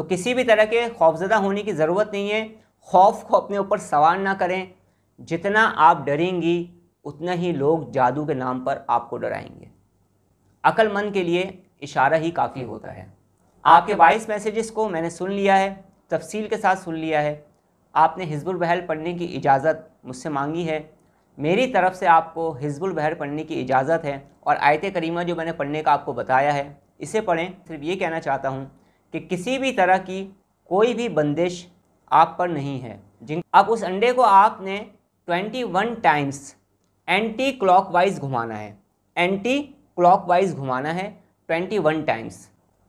तो किसी भी तरह के खौफजदा होने की ज़रूरत नहीं है खौफ को अपने ऊपर सवार ना करें जितना आप डरेंगी उतना ही लोग जादू के नाम पर आपको डराएंगे अकलमंद के लिए इशारा ही काफ़ी होता है आपके बाईस मैसेजेस को मैंने सुन लिया है तफसील के साथ सुन लिया है आपने हिजबुल बहल पढ़ने की इजाज़त मुझसे मांगी है मेरी तरफ से आपको हिजबुल बहर पढ़ने की इजाज़त है और आयत करीमा जो मैंने पढ़ने का आपको बताया है इसे पढ़ें सिर्फ ये कहना चाहता हूँ कि किसी भी तरह की कोई भी बंदिश आप पर नहीं है जिन अब उस अंडे को आपने 21 टाइम्स एंटी क्लॉकवाइज घुमाना है एंटी क्लॉकवाइज घुमाना है 21 टाइम्स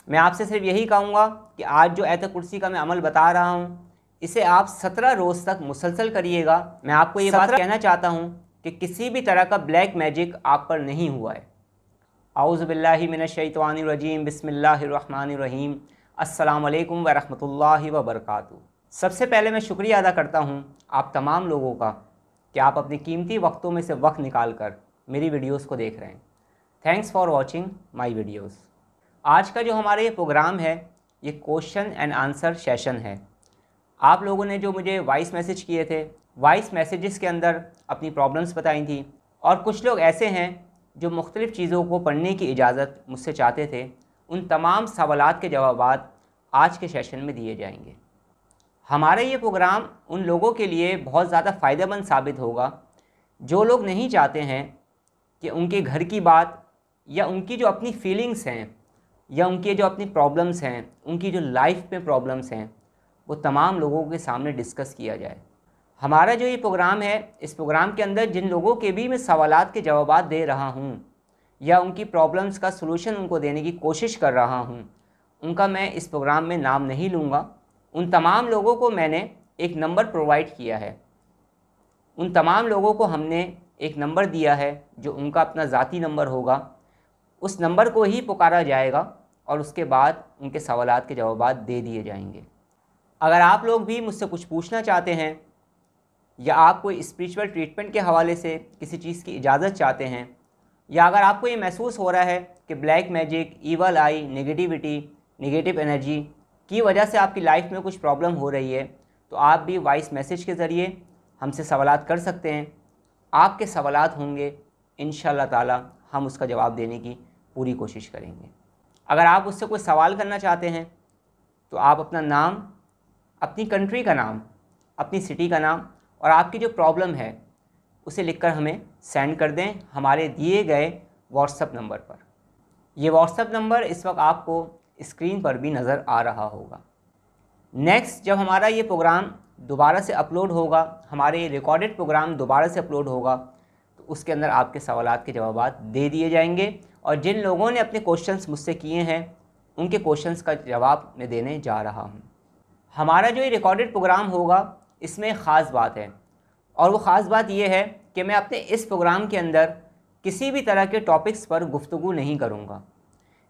मैं आपसे सिर्फ यही कहूँगा कि आज जो ऐत कुर्सी का मैं अमल बता रहा हूँ इसे आप सत्रह रोज़ तक मुसलसल करिएगा मैं आपको ये बात कहना चाहता हूँ कि किसी भी तरह का ब्लैक मैजिक आप पर नहीं हुआ है आउज़बिल्लिमिनशैतवानरजीम बसमिल्लर रहीम असलकम वरहमल वबरक सबसे पहले मैं शुक्रिया अदा करता हूँ आप तमाम लोगों का कि आप अपने कीमती वक्तों में से वक्त निकाल कर मेरी वीडियोज़ को देख रहे हैं thanks for watching my videos आज का जो हमारा ये प्रोग्राम है ये क्वेश्चन एंड आंसर सेशन है आप लोगों ने जो मुझे वॉइस मैसेज किए थे वॉइस मैसेजेस के अंदर अपनी प्रॉब्लम्स बताई थी और कुछ लोग ऐसे हैं जो मुख्तलिफ़ चीज़ों को पढ़ने की इजाज़त मुझसे चाहते थे उन तमाम सवालत के जवाब आज के सेशन में दिए जाएंगे हमारा ये प्रोग्राम उन लोगों के लिए बहुत ज़्यादा फ़ायदेमंद साबित होगा जो लोग नहीं चाहते हैं कि उनके घर की बात या उनकी जो अपनी फीलिंग्स हैं या उनके जो अपनी प्रॉब्लम्स हैं उनकी जो लाइफ में प्रॉब्लम्स हैं वो तमाम लोगों के सामने डिस्कस किया जाए हमारा जो ये प्रोग्राम है इस प्रोग्राम के अंदर जिन लोगों के भी मैं सवाल के जवाब दे रहा हूँ या उनकी प्रॉब्लम्स का सलूशन उनको देने की कोशिश कर रहा हूँ उनका मैं इस प्रोग्राम में नाम नहीं लूँगा उन तमाम लोगों को मैंने एक नंबर प्रोवाइड किया है उन तमाम लोगों को हमने एक नंबर दिया है जो उनका अपना ज़ाती नंबर होगा उस नंबर को ही पुकारा जाएगा और उसके बाद उनके सवाल के जवाब दे दिए जाएंगे अगर आप लोग भी मुझसे कुछ पूछना चाहते हैं या आप कोई स्पिरिचुअल ट्रीटमेंट के हवाले से किसी चीज़ की इजाज़त चाहते हैं या अगर आपको ये महसूस हो रहा है कि black magic evil eye negativity negative energy की वजह से आपकी लाइफ में कुछ प्रॉब्लम हो रही है तो आप भी वॉइस मैसेज के ज़रिए हमसे सवाल कर सकते हैं आपके सवाल होंगे इन ताला हम उसका जवाब देने की पूरी कोशिश करेंगे अगर आप उससे कोई सवाल करना चाहते हैं तो आप अपना नाम अपनी कंट्री का नाम अपनी सिटी का नाम और आपकी जो प्रॉब्लम है उसे लिखकर हमें सेंड कर दें हमारे दिए गए व्हाट्सअप नंबर पर यह व्हाट्सअप नंबर इस वक्त आपको स्क्रीन पर भी नज़र आ रहा होगा नेक्स्ट जब हमारा ये प्रोग्राम दोबारा से अपलोड होगा हमारे रिकॉर्डेड प्रोग्राम दोबारा से अपलोड होगा तो उसके अंदर आपके सवाल के जवाब दे दिए जाएंगे और जिन लोगों ने अपने क्वेश्चन मुझसे किए हैं उनके क्वेश्चन का जवाब मैं देने जा रहा हूँ हमारा जो ये रिकॉर्डेड प्रोग्राम होगा इसमें ख़ास बात है और वो ख़ास बात ये है कि मैं अपने इस प्रोग्राम के अंदर किसी भी तरह के टॉपिक्स पर गुफ्तु नहीं करूँगा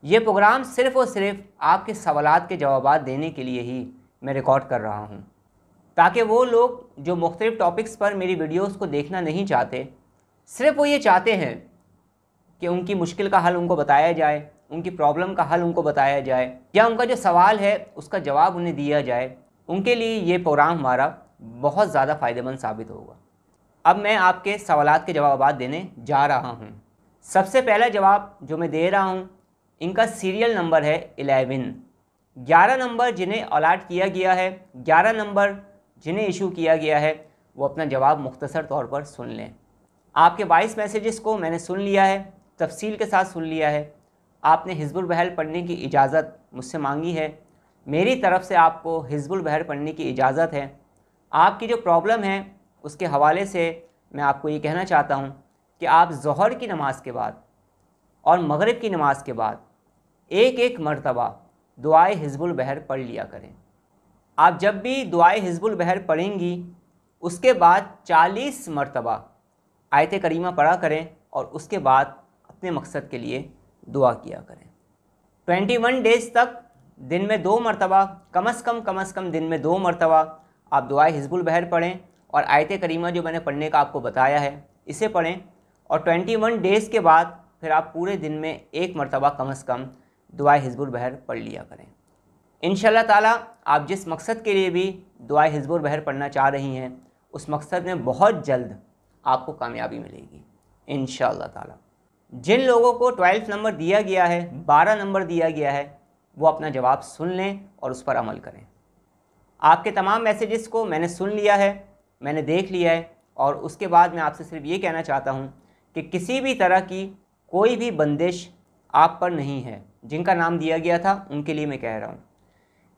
ये प्रोग्राम सिर्फ़ और सिर्फ आपके सवालत के जवाब देने के लिए ही मैं रिकॉर्ड कर रहा हूँ ताकि वो लोग जो मुख्तलिफ़ टॉपिक्स पर मेरी वीडियोस को देखना नहीं चाहते सिर्फ वो ये चाहते हैं कि उनकी मुश्किल का हल उनको बताया जाए उनकी प्रॉब्लम का हल उनको बताया जाए या उनका जो सवाल है उसका जवाब उन्हें दिया जाए उनके लिए ये प्रोग्राम हमारा बहुत ज़्यादा फ़ायदेमंद साबित होगा अब मैं आपके सवालत के जवाब देने जा रहा हूँ सबसे पहला जवाब जो मैं दे रहा हूँ इनका सीरियल नंबर है इलेवन ग्यारह नंबर जिन्हें अलाट किया गया है ग्यारह नंबर जिन्हें इशू किया गया है वो अपना जवाब मुख्तसर तौर पर सुन लें आपके बाईस मैसेजेस को मैंने सुन लिया है तफसील के साथ सुन लिया है आपने हिजबुल बहल पढ़ने की इजाज़त मुझसे मांगी है मेरी तरफ़ से आपको हिजबुल बहल पढ़ने की इजाज़त है आपकी जो प्रॉब्लम है उसके हवाले से मैं आपको ये कहना चाहता हूँ कि आप जहर की नमाज़ के बाद और मगरब की नमाज़ के बाद एक एक मरतबा दुआए हिजबुल बहर पढ़ लिया करें आप जब भी दुआए हिजबुल बहर पढ़ेंगी उसके बाद चालीस मरतबा आयत करीमा पढ़ा करें और उसके बाद अपने मकसद के लिए दुआ किया करें ट्वेंटी वन डेज़ तक दिन में दो मरतबा कम अज़ कम कम अज़ कम दिन में दो मरतबा आप दुआए हिजबुल बहर पढ़ें और आयत करीमा जो मैंने पढ़ने का आपको बताया है इसे पढ़ें और ट्वेंटी वन डेज़ के बाद फिर आप पूरे दिन में एक मरतबा कम अज़ कम दुआ हिजबुल बहर पढ़ लिया करें इन ताला आप जिस मकसद के लिए भी दुआ हिजबुल बहर पढ़ना चाह रही हैं उस मकसद में बहुत जल्द आपको कामयाबी मिलेगी इन ताला जिन लोगों को ट्वेल्थ नंबर दिया गया है बारह नंबर दिया गया है वो अपना जवाब सुन लें और उस पर अमल करें आपके तमाम मैसेजेस को मैंने सुन लिया है मैंने देख लिया है और उसके बाद मैं आपसे सिर्फ ये कहना चाहता हूँ कि किसी भी तरह की कोई भी बंदिश आप पर नहीं है जिनका नाम दिया गया था उनके लिए मैं कह रहा हूँ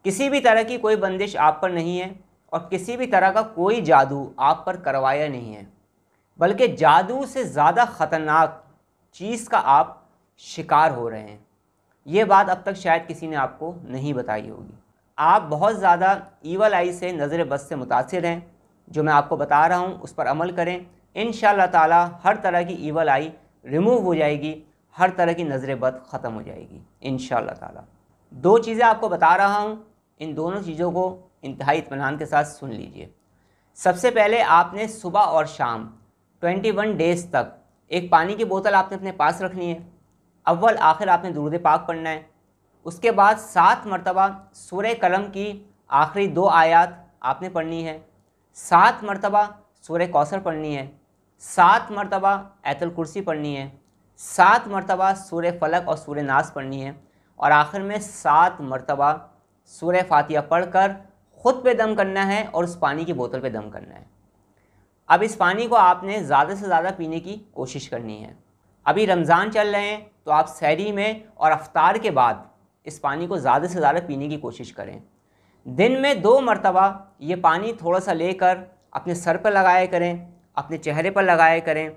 किसी भी तरह की कोई बंदिश आप पर नहीं है और किसी भी तरह का कोई जादू आप पर करवाया नहीं है बल्कि जादू से ज़्यादा ख़तरनाक चीज़ का आप शिकार हो रहे हैं ये बात अब तक शायद किसी ने आपको नहीं बताई होगी आप बहुत ज़्यादा ईवल आई से नज़र बस से मुतासर हैं जो मैं आपको बता रहा हूँ उस पर अमल करें इन ताला हर तरह की ईवल आई रिमूव हो जाएगी हर तरह की नज़र बद ख़त्म हो जाएगी इन ताला दो चीज़ें आपको बता रहा हूँ इन दोनों चीज़ों को इंतहाई इतमान के साथ सुन लीजिए सबसे पहले आपने सुबह और शाम 21 डेज़ तक एक पानी की बोतल आपने अपने पास रखनी है अव्वल आखिर आपने दूरद पाक पढ़ना है उसके बाद सात मरतबा सुर कलम की आखिरी दो आयात आपने पढ़नी है सात मरतबा सुर कौसर पढ़नी है सात मरतबा ऐतल कुर्सी पढ़नी है सात मरतबा सूर्य फलक और सूर्य नास पढ़नी है और आखिर में सात मरतबा सूर्य फातिया पढ़कर ख़ुद पे दम करना है और उस पानी की बोतल पे दम करना है अब इस पानी को आपने ज़्यादा से ज़्यादा पीने की कोशिश करनी है अभी रमज़ान चल रहे हैं तो आप सहरी में और अफ्तार के बाद इस पानी को ज़्यादा से ज़्यादा पीने की कोशिश करें दिन में दो मरतबा ये पानी थोड़ा सा लेकर अपने सर पर लगाया करें अपने चेहरे पर लगाया करें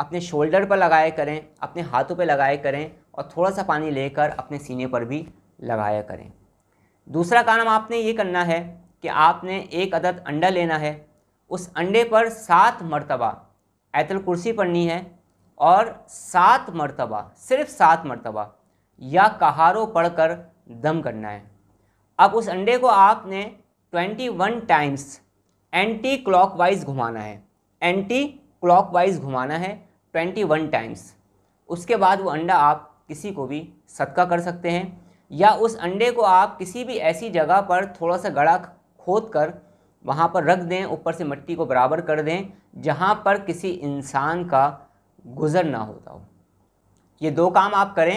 अपने शोल्डर पर लगाया करें अपने हाथों पर लगाया करें और थोड़ा सा पानी लेकर अपने सीने पर भी लगाया करें दूसरा काम आपने ये करना है कि आपने एक अदद अंडा लेना है उस अंडे पर सात मरतबा ऐतल कुर्सी पढ़नी है और सात मरतबा सिर्फ सात मरतबा या कहारों पढ़कर दम करना है अब उस अंडे को आपने twenty one times anticlockwise घुमाना है एंटी क्लॉकवाइज घुमाना है ट्वेंटी वन टाइम्स उसके बाद वो अंडा आप किसी को भी सदका कर सकते हैं या उस अंडे को आप किसी भी ऐसी जगह पर थोड़ा सा गड़ा खोद कर वहाँ पर रख दें ऊपर से मिट्टी को बराबर कर दें जहाँ पर किसी इंसान का गुज़र ना होता हो ये दो काम आप करें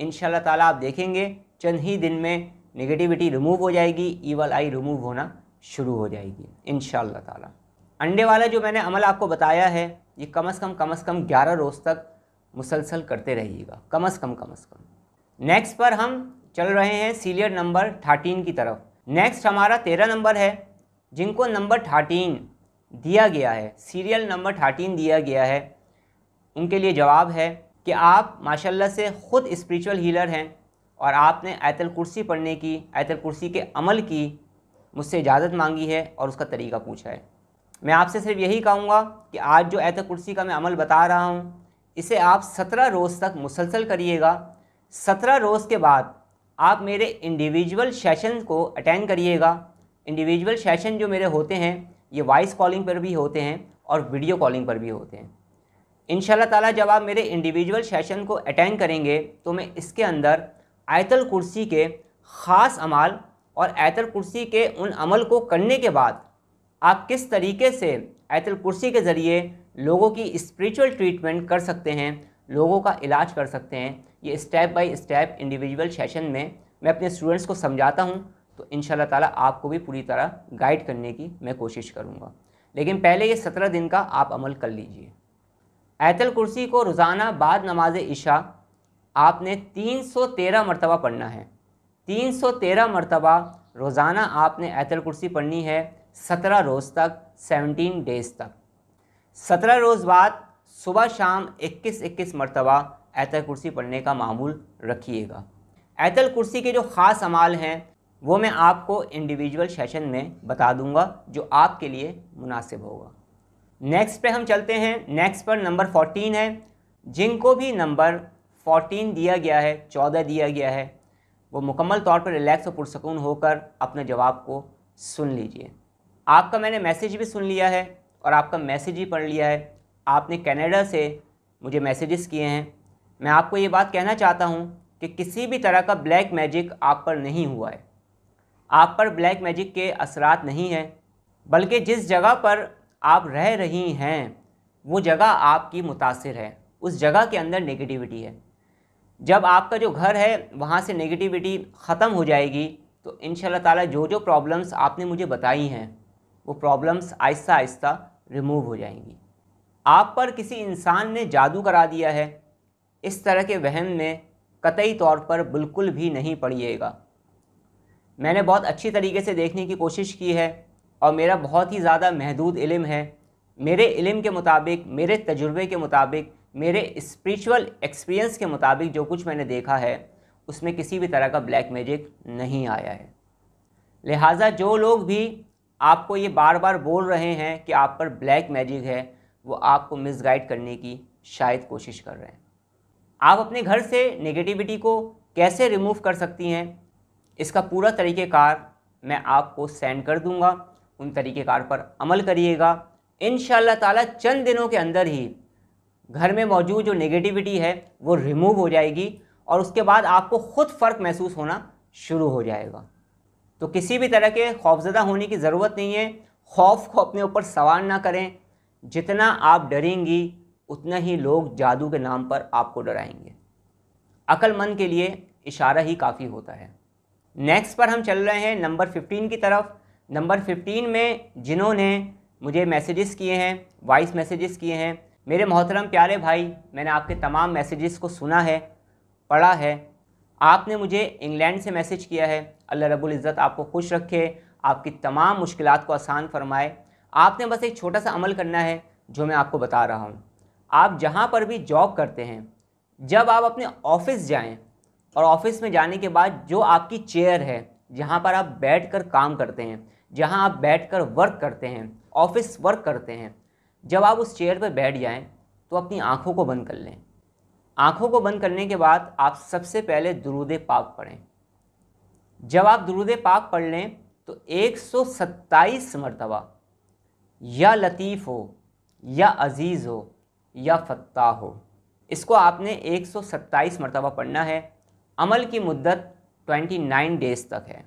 इन ताला आप देखेंगे चंद ही दिन में नेगेटिविटी रिमूव हो जाएगी ईवल आई रिमूव होना शुरू हो जाएगी इन ताला अंडे वाला जो मैंने अमल आपको बताया है ये कम से कम कम से कम ग्यारह रोज़ तक मुसलसल करते रहिएगा कम से कम कम से कम नेक्स्ट पर हम चल रहे हैं सीरियल नंबर थर्टीन की तरफ नेक्स्ट हमारा तेरह नंबर है जिनको नंबर थर्टीन दिया गया है सीरियल नंबर थर्टीन दिया गया है उनके लिए जवाब है कि आप माशाल्लाह से ख़ुद स्पिरिचुअल हीलर हैं और आपने आयतल कुर्सी पढ़ने की आयतल कुर्सी के अमल की मुझसे इजाज़त मांगी है और उसका तरीका पूछा है मैं आपसे सिर्फ यही कहूँगा कि आज जो ऐत कुर्सी का मैं अमल बता रहा हूँ इसे आप सत्रह रोज़ तक मुसलसल करिएगा सत्रह रोज़ के बाद आप मेरे इंडिविजुअल सेशन को अटेंड करिएगा इंडिविजुअल सेशन जो मेरे होते हैं ये वॉइस कॉलिंग पर भी होते हैं और वीडियो कॉलिंग पर भी होते हैं इन ताला जब आप मेरे इंडिविजुअल सेशन को अटेंड करेंगे तो मैं इसके अंदर आयतल कुर्सी के ख़ास अमाल और आयतल कुर्सी के उन अमल को करने के बाद आप किस तरीके से आयतल कुर्सी के ज़रिए लोगों की स्पिरिचुअल ट्रीटमेंट कर सकते हैं लोगों का इलाज कर सकते हैं ये step by step individual session में मैं अपने स्टूडेंट्स को समझाता हूँ तो इन ताला आपको भी पूरी तरह गाइड करने की मैं कोशिश करूँगा लेकिन पहले ये सत्रह दिन का आप अमल कर लीजिए आयतल कुर्सी को रोज़ाना बाद नमाज इशा आपने तेरह मरतबा पढ़ना है तेरह मरतबा रोज़ाना आपने आयतल कुर्सी पढ़नी है सत्रह रोज़ तक सेवनटीन डेज तक सत्रह रोज़ बाद सुबह शाम इक्कीस इक्कीस मरतबा ऐतल कुर्सी पढ़ने का मामूल रखिएगा ऐतल कुर्सी के जो ख़ास अमाल हैं वो मैं आपको इंडिविजुअल सेशन में बता दूंगा जो आपके लिए मुनासिब होगा नेक्स्ट पे हम चलते हैं नेक्स्ट पर नंबर फोर्टीन है जिनको भी नंबर फोर्टीन दिया गया है चौदह दिया गया है वो मुकम्मल तौर पर रिलैक्स और पुरसकून होकर अपने जवाब को सुन लीजिए आपका मैंने मैसेज भी सुन लिया है और आपका मैसेज भी पढ़ लिया है आपने कनाडा से मुझे मैसेजेस किए हैं मैं आपको ये बात कहना चाहता हूँ कि किसी भी तरह का ब्लैक मैजिक आप पर नहीं हुआ है आप पर ब्लैक मैजिक के असरात नहीं हैं बल्कि जिस जगह पर आप रह रही हैं वो जगह आपकी मुतासर है उस जगह के अंदर नेगेटिविटी है जब आपका जो घर है वहाँ से नेगेटिविटी ख़त्म हो जाएगी तो इन ताला जो जो प्रॉब्लम्स आपने मुझे बताई हैं वो प्रॉब्लम्स आहिस्ता आहिस्ता रिमूव हो जाएंगी आप पर किसी इंसान ने जादू करा दिया है इस तरह के वहम में कतई तौर पर बिल्कुल भी नहीं पड़िएगा मैंने बहुत अच्छी तरीके से देखने की कोशिश की है और मेरा बहुत ही ज़्यादा महदूद इल्म है मेरे इल्म के मुताबिक मेरे तजुर्बे के मुताबिक मेरे स्पिरिचुअल एक्सपीरियंस के मुताबिक जो कुछ मैंने देखा है उसमें किसी भी तरह का ब्लैक मैजिक नहीं आया है लिहाजा जो लोग भी आपको ये बार बार बोल रहे हैं कि आप पर ब्लैक मैजिक है वो आपको मिसगाइड करने की शायद कोशिश कर रहे हैं आप अपने घर से नेगेटिविटी को कैसे रिमूव कर सकती हैं इसका पूरा तरीक़ेकार मैं आपको सेंड कर दूंगा उन तरीक़ेकार पर अमल करिएगा इन ताला चंद दिनों के अंदर ही घर में मौजूद जो नेगेटिविटी है वो रिमूव हो जाएगी और उसके बाद आपको ख़ुद फ़र्क महसूस होना शुरू हो जाएगा तो किसी भी तरह के खौफजदा होने की ज़रूरत नहीं है खौफ को अपने ऊपर सवार ना करें जितना आप डरेंगी उतना ही लोग जादू के नाम पर आपको डराएंगे अक्लमंद के लिए इशारा ही काफ़ी होता है नेक्स्ट पर हम चल रहे हैं नंबर 15 की तरफ नंबर 15 में जिन्होंने मुझे मैसेजेस किए हैं वॉइस मैसेजेस किए हैं मेरे मोहतरम प्यारे भाई मैंने आपके तमाम मैसेजेस को सुना है पढ़ा है आपने मुझे इंग्लैंड से मैसेज किया है अल्लाह रब्बुल इज़्ज़त आपको खुश रखे आपकी तमाम मुश्किल को आसान फरमाए आपने बस एक छोटा सा अमल करना है जो मैं आपको बता रहा हूँ आप जहाँ पर भी जॉब करते हैं जब आप अपने ऑफिस जाएँ और ऑफिस में जाने के बाद जो आपकी चेयर है जहाँ पर आप बैठकर काम करते हैं जहाँ आप बैठकर वर्क करते हैं ऑफिस वर्क करते हैं जब आप उस चेयर पर बैठ जाएं तो अपनी आँखों को बंद कर लें आँखों को बंद करने के बाद आप सबसे पहले दरूद पाक पढ़ें जब आप दरूद पाक पढ़ लें तो 127 मरतबा या लतीफ़ हो या अज़ीज़ हो या फत्ता हो इसको आपने 127 मरतबा पढ़ना है अमल की मुद्दत 29 डेज़ तक है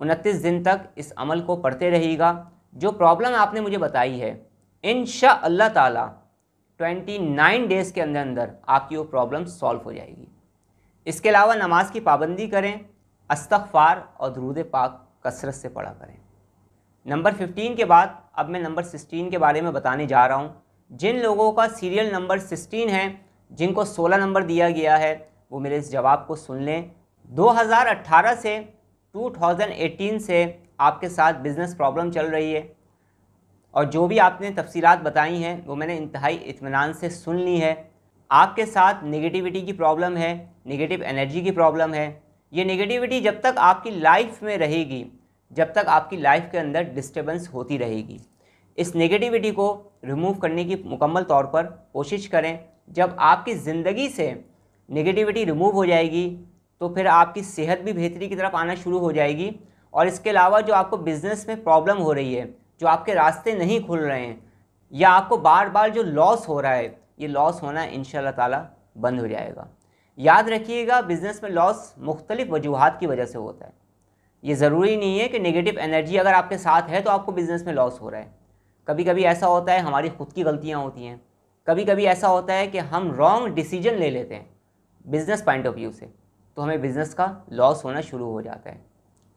उनतीस दिन तक इस अमल को पढ़ते रहिएगा जो प्रॉब्लम आपने मुझे बताई है इन शाह ताला 29 डेज़ के अंदर अंदर आपकी वो प्रॉब्लम सॉल्व हो जाएगी इसके अलावा नमाज की पाबंदी करें अस्तफार और दरूद पाक कसरत से पढ़ा करें नंबर 15 के बाद अब मैं नंबर 16 के बारे में बताने जा रहा हूँ जिन लोगों का सीरियल नंबर 16 है जिनको 16 नंबर दिया गया है वो मेरे इस जवाब को सुन लें 2018 से 2018 से आपके साथ बिज़नेस प्रॉब्लम चल रही है और जो भी आपने तफसीलात बताई हैं वो मैंने इंतहाई इतमान से सुन ली है आपके साथ नेगेटिविटी की प्रॉब्लम है नेगेटिव एनर्जी की प्रॉब्लम है ये नेगेटिविटी जब तक आपकी लाइफ में रहेगी जब तक आपकी लाइफ के अंदर डिस्टर्बेंस होती रहेगी इस नेगेटिविटी को रिमूव करने की मुकम्मल तौर पर कोशिश करें जब आपकी ज़िंदगी से नेगेटिविटी रिमूव हो जाएगी तो फिर आपकी सेहत भी बेहतरी की तरफ आना शुरू हो जाएगी और इसके अलावा जो आपको बिज़नेस में प्रॉब्लम हो रही है जो आपके रास्ते नहीं खुल रहे हैं या आपको बार बार जो लॉस हो रहा है ये लॉस होना इन ताला बंद हो जाएगा याद रखिएगा बिज़नेस में लॉस मुख्तलिफ़ वजूहत की वजह से होता है ये ज़रूरी नहीं है कि नेगेटिव एनर्जी अगर आपके साथ है तो आपको बिज़नेस में लॉस हो रहा है कभी कभी ऐसा होता है हमारी खुद की गलतियाँ होती हैं कभी कभी ऐसा होता है कि हम रॉन्ग डिसीजन ले लेते हैं बिज़नेस पॉइंट ऑफ व्यू से तो हमें बिज़नेस का लॉस होना शुरू हो जाता है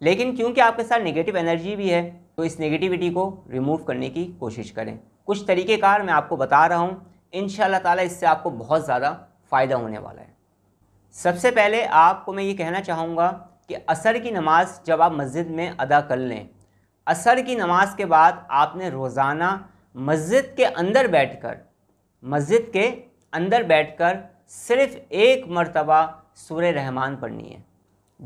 लेकिन क्योंकि आपके साथ नेगेटिव एनर्जी भी है तो इस नेगेटिविटी को रिमूव करने की कोशिश करें कुछ तरीक़ेकार मैं आपको बता रहा हूँ इन ताला इससे आपको बहुत ज़्यादा फ़ायदा होने वाला है सबसे पहले आपको मैं ये कहना चाहूँगा कि असर की नमाज़ जब आप मस्जिद में अदा कर लें असर की नमाज के बाद आपने रोज़ाना मस्जिद के अंदर बैठकर मस्जिद के अंदर बैठकर सिर्फ एक मरतबा सुर रहमान पढ़नी है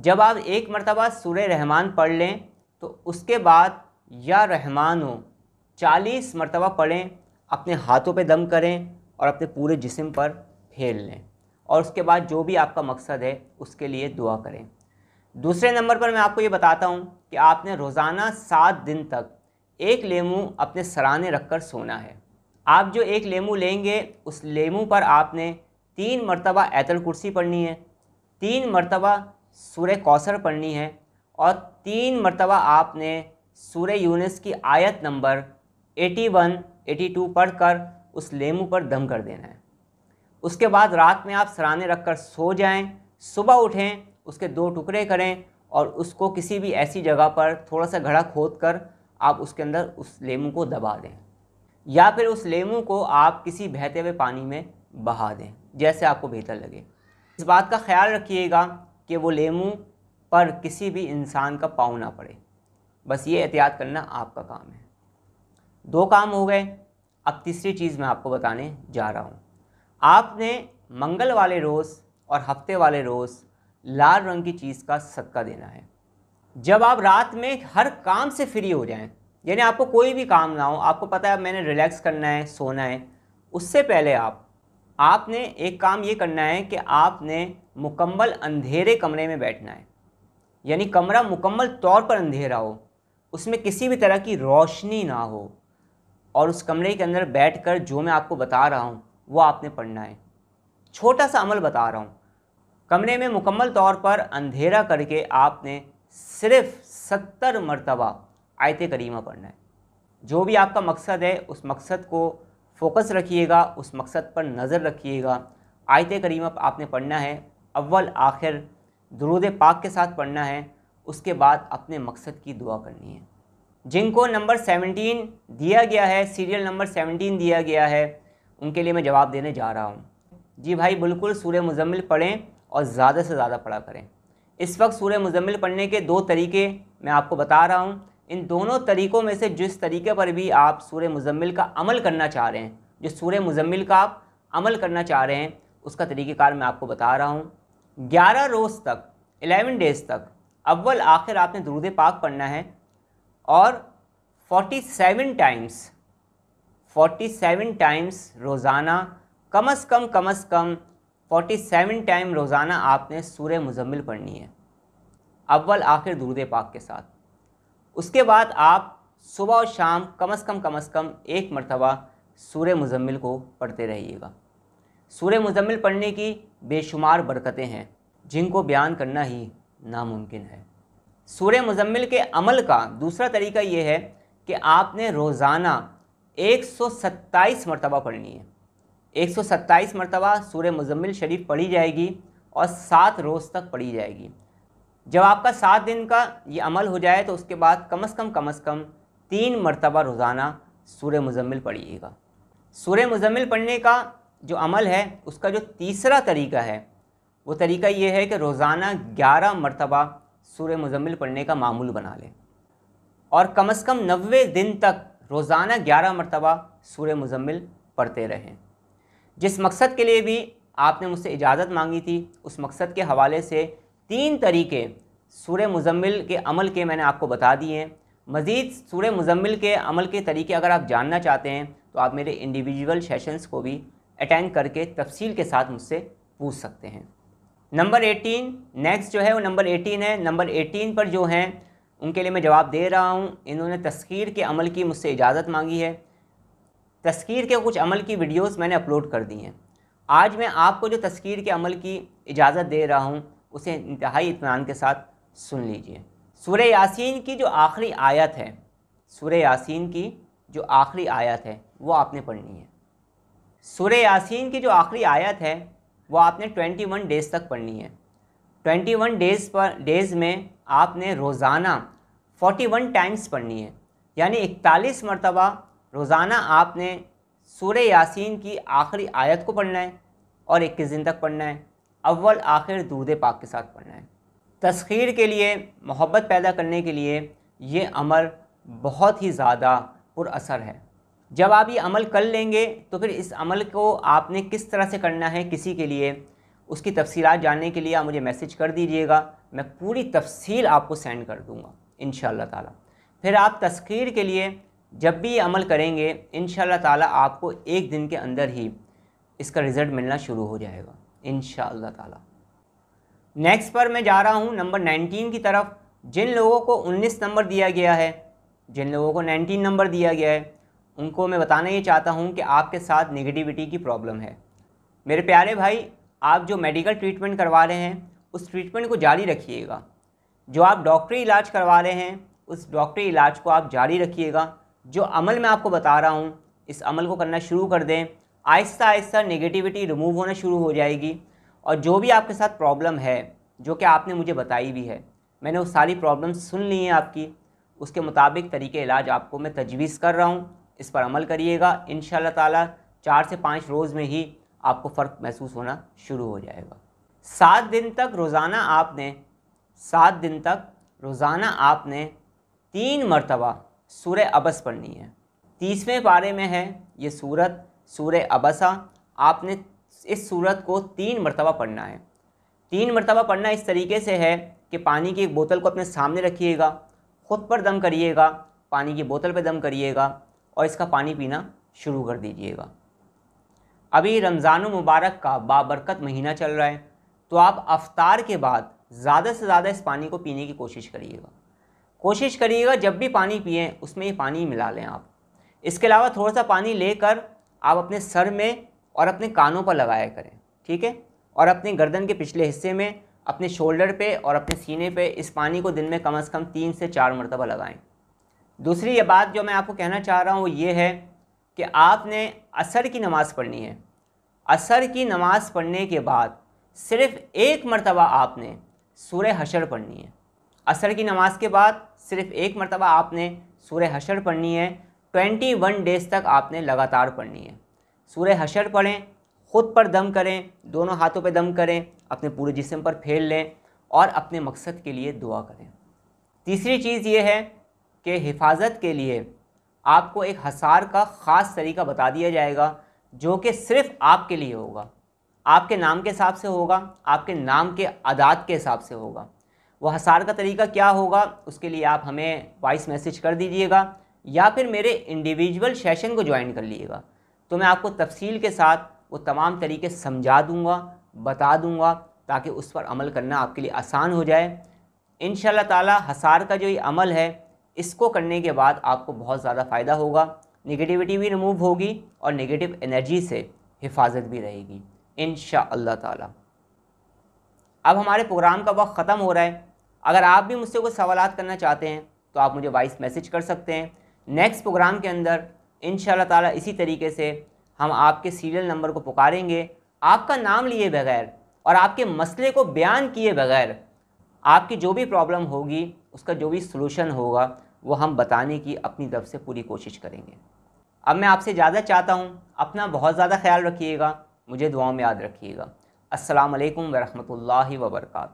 जब आप एक मरतबा सूर रहमान पढ़ लें तो उसके बाद या रहमान हो चालीस मरतबा पढ़ें अपने हाथों पे दम करें और अपने पूरे जिस्म पर फेर लें और उसके बाद जो भी आपका मकसद है उसके लिए दुआ करें दूसरे नंबर पर मैं आपको ये बताता हूँ कि आपने रोज़ाना सात दिन तक एक लेमू अपने सराने रख कर सोना है आप जो एक लेमू लेंगे उस लेमू पर आपने तीन मरतबा ऐतल कुर्सी पढ़नी है तीन मरतबा सुर कौसर पढ़नी है और तीन मरतबा आपने सूर्य यूनिस की आयत नंबर 81, 82 पढ़कर उस लेमू पर दम कर देना है उसके बाद रात में आप सराहने रखकर सो जाएं सुबह उठें उसके दो टुकड़े करें और उसको किसी भी ऐसी जगह पर थोड़ा सा घड़ा खोद कर आप उसके अंदर उस लेमू को दबा दें या फिर उस लेमू को आप किसी बहते हुए पानी में बहा दें जैसे आपको बेहतर लगे इस बात का ख्याल रखिएगा कि वो लेमू पर किसी भी इंसान का पाँव ना पड़े बस ये एहतियात करना आपका काम है दो काम हो गए अब तीसरी चीज़ मैं आपको बताने जा रहा हूँ आपने मंगल वाले रोज़ और हफ्ते वाले रोज़ लाल रंग की चीज़ का सदका देना है जब आप रात में हर काम से फ्री हो जाएं यानी आपको कोई भी काम ना हो आपको पता है मैंने रिलैक्स करना है सोना है उससे पहले आप आपने एक काम ये करना है कि आपने मुकम्मल अंधेरे कमरे में बैठना है यानी कमरा मुकम्मल तौर पर अंधेरा हो उसमें किसी भी तरह की रोशनी ना हो और उस कमरे के अंदर बैठकर जो मैं आपको बता रहा हूँ वो आपने पढ़ना है छोटा सा अमल बता रहा हूँ कमरे में मुकम्मल तौर पर अंधेरा करके आपने सिर्फ सत्तर मरतबा आयत करीमा पढ़ना है जो भी आपका मकसद है उस मकसद को फोकस रखिएगा उस मकसद पर नज़र रखिएगा आयत करीमा आपने पढ़ना है अव्वल आखिर दरूद पाक के साथ पढ़ना है उसके बाद अपने मकसद की दुआ करनी है जिनको नंबर सेवनटीन दिया गया है सीरियल नंबर सेवनटीन दिया गया है उनके लिए मैं जवाब देने जा रहा हूँ जी भाई बिल्कुल सूर्य मुजम्मिल पढ़ें और ज़्यादा से ज़्यादा पढ़ा करें इस वक्त सूर्य मुजम्मिल पढ़ने के दो तरीके मैं आपको बता रहा हूँ इन दोनों तरीक़ों में से जिस तरीके पर भी आप सूर्य मुजम्मिल का अमल करना चाह रहे हैं जो सूर्य मुजम्मिल का आप अमल करना चाह रहे हैं उसका तरीक़ेकार मैं आपको बता रहा हूँ ग्यारह रोज़ तक एलेवन डेज़ तक अव्वल आखिर आपने दरूद पाक पढ़ना है और 47 टाइम्स 47 टाइम्स रोज़ाना कम अज़ कम कम अज़ कम 47 टाइम रोज़ाना आपने सूर्य मुजम्मिल पढ़नी है अव्वल आखिर दरूद पाक के साथ उसके बाद आप सुबह और शाम कम अज़ कम कम अज़ कम एक मरतबा सूर्य मुजम्मिल को पढ़ते रहिएगा सूर्य मुजम्मिल पढ़ने की बेशुमार बरकतें हैं जिनको बयान करना ही नामुमकिन है सूर्य मुजम्मिल के अमल का दूसरा तरीका ये है कि आपने रोज़ाना 127 मरतबा पढ़नी है 127 मरतबा सूर्य मुजम्मिल शरीफ पढ़ी जाएगी और सात रोज़ तक पढ़ी जाएगी जब आपका सात दिन का ये अमल हो जाए तो उसके बाद कम अज़ कम कम अज़ कम तीन मरतबा रोज़ाना सूर्य मुजम्मिल पढ़िएगा सूर्य मुजम्मिल पढ़ने का जो अमल है उसका जो तीसरा तरीका है वो तरीका ये है कि रोज़ाना ग्यारह मरतबा सूर मजम्मिल पढ़ने का मामूल बना लें और कम अज़ कम नबे दिन तक रोज़ाना ग्यारह मरतबा सूर मजम्मिल पढ़ते रहें जिस मकसद के लिए भी आपने मुझसे इजाज़त मांगी थी उस मकसद के हवाले से तीन तरीके सूर मजम्मिल के अमल के मैंने आपको बता दिए हैं मज़ीद सूर मजम्मिल के अमल के तरीके अगर आप जानना चाहते हैं तो आप मेरे इंडिविजुअल सेशंस को भी अटेंड करके तफसील के साथ मुझसे पूछ सकते हैं नंबर एटीन नेक्स्ट जो है वो नंबर एटीन है नंबर एटीन पर जो हैं उनके लिए मैं जवाब दे रहा हूँ इन्होंने तस्कीर के अमल की मुझसे इजाज़त मांगी है तस्कीर के कुछ अमल की वीडियोस मैंने अपलोड कर दी हैं आज मैं आपको जो तस्कीर के अमल की इजाज़त दे रहा हूँ उसे इंतहाई इतमान के साथ सुन लीजिए सुर यासिन की जो आखिरी आयत है सुर यासिन की जो आखिरी आयत है वो आपने पढ़नी है सुर यासिन की जो आखिरी आयत है वो आपने ट्वेंटी वन डेज़ तक पढ़नी है ट्वेंटी वन डेज़ पर डेज़ में आपने रोज़ाना फोर्टी वन टाइम्स पढ़नी है यानी इकतालीस मरतबा रोज़ाना आपने सूर यासीन की आखिरी आयत को पढ़ना है और इक्कीस दिन तक पढ़ना है अव्वल आखिर दूध पाक के साथ पढ़ना है तस्खीर के लिए मोहब्बत पैदा करने के लिए ये अमर बहुत ही ज़्यादा पुरअसर है जब आप ये अमल कर लेंगे तो फिर इस अमल को आपने किस तरह से करना है किसी के लिए उसकी तफसीलात जानने के लिए आप मुझे मैसेज कर दीजिएगा मैं पूरी तफसील आपको सेंड कर दूँगा इन ताला फिर आप तस्खीर के लिए जब भी ये अमल करेंगे इन ताला आपको एक दिन के अंदर ही इसका रिज़ल्ट मिलना शुरू हो जाएगा इन ताला नेक्स्ट पर मैं जा रहा हूँ नंबर नाइनटीन की तरफ जिन लोगों को उन्नीस नंबर दिया गया है जिन लोगों को नाइनटीन नंबर दिया गया है उनको मैं बताना ये चाहता हूँ कि आपके साथ निगेटिविटी की प्रॉब्लम है मेरे प्यारे भाई आप जो मेडिकल ट्रीटमेंट करवा रहे हैं उस ट्रीटमेंट को जारी रखिएगा जो आप डॉक्टरी इलाज करवा रहे हैं उस डॉक्टरी इलाज को आप जारी रखिएगा जो अमल मैं आपको बता रहा हूँ इस अमल को करना शुरू कर दें आहिस्ता आहिस्ता नेगेटिविटी रिमूव होना शुरू हो जाएगी और जो भी आपके साथ प्रॉब्लम है जो कि आपने मुझे बताई भी है मैंने वो सारी प्रॉब्लम सुन ली है आपकी उसके मुताबिक तरीके इलाज आपको मैं तजवीज़ कर रहा हूँ इस पर अमल करिएगा इन ताला चार से पाँच रोज़ में ही आपको फ़र्क महसूस होना शुरू हो जाएगा सात दिन तक रोज़ाना आपने सात दिन तक रोज़ाना आपने तीन मरतबा सूर अबस पढ़नी है तीसवें पारे में है ये सूरत सूर अबसा आपने इस सूरत को तीन मरतबा पढ़ना है तीन मरतबा पढ़ना इस तरीके से है कि पानी की एक बोतल को अपने सामने रखिएगा ख़ुद पर दम करिएगा पानी की बोतल पर दम करिएगा और इसका पानी पीना शुरू कर दीजिएगा अभी रमज़ान मुबारक का बाबरकत महीना चल रहा है तो आप अफ्तार के बाद ज़्यादा से ज़्यादा इस पानी को पीने की कोशिश करिएगा कोशिश करिएगा जब भी पानी पिए उसमें ये पानी मिला लें आप इसके अलावा थोड़ा सा पानी लेकर आप अपने सर में और अपने कानों पर लगाया करें ठीक है और अपने गर्दन के पिछले हिस्से में अपने शोल्डर पे और अपने सीने पे इस पानी को दिन में कम से कम तीन से चार मरतबा लगाएं दूसरी ये बात जो मैं आपको कहना चाह रहा हूँ ये है कि आपने असर की नमाज़ पढ़नी है असर की नमाज़ पढ़ने के बाद सिर्फ़ एक मरतबा आपने सूर हशर पढ़नी है असर की नमाज के बाद सिर्फ़ एक मरतबा आपने सूर हशर पढ़नी है ट्वेंटी वन डेज़ तक आपने लगातार पढ़नी है सूर हशर पढ़ें ख़ुद पर दम करें दोनों हाथों पर दम करें अपने पूरे जिसम पर फेल लें और अपने मकसद के लिए दुआ करें तीसरी चीज़ ये है के हिफाजत के लिए आपको एक हसार का ख़ास तरीका बता दिया जाएगा जो कि सिर्फ़ आपके लिए होगा आपके नाम के हिसाब से होगा आपके नाम के अदात के हिसाब से होगा वह हसार का तरीका क्या होगा उसके लिए आप हमें वॉइस मैसेज कर दीजिएगा या फिर मेरे इंडिविजुअल सेशन को ज्वाइन कर लीजिएगा तो मैं आपको तफसील के साथ वो तमाम तरीके समझा दूँगा बता दूँगा ताकि उस पर अमल करना आपके लिए आसान हो जाए इन ताला हसार का जो ये अमल है इसको करने के बाद आपको बहुत ज़्यादा फ़ायदा होगा निगेटिविटी भी रिमूव होगी और नेगेटिव एनर्जी से हिफाजत भी रहेगी इन अल्लाह ताला अब हमारे प्रोग्राम का वक्त ख़त्म हो रहा है अगर आप भी मुझसे कुछ सवाल करना चाहते हैं तो आप मुझे वॉइस मैसेज कर सकते हैं नेक्स्ट प्रोग्राम के अंदर इन ताला इसी तरीके से हम आपके सीरियल नंबर को पुकारेंगे आपका नाम लिए बगैर और आपके मसले को बयान किए बगैर आपकी जो भी प्रॉब्लम होगी उसका जो भी सोल्यूशन होगा वो हम बताने की अपनी तरफ से पूरी कोशिश करेंगे अब मैं आपसे ज़्यादा चाहता हूँ अपना बहुत ज़्यादा ख्याल रखिएगा मुझे दुआओं में याद रखिएगा असलकम वरहमल वर्का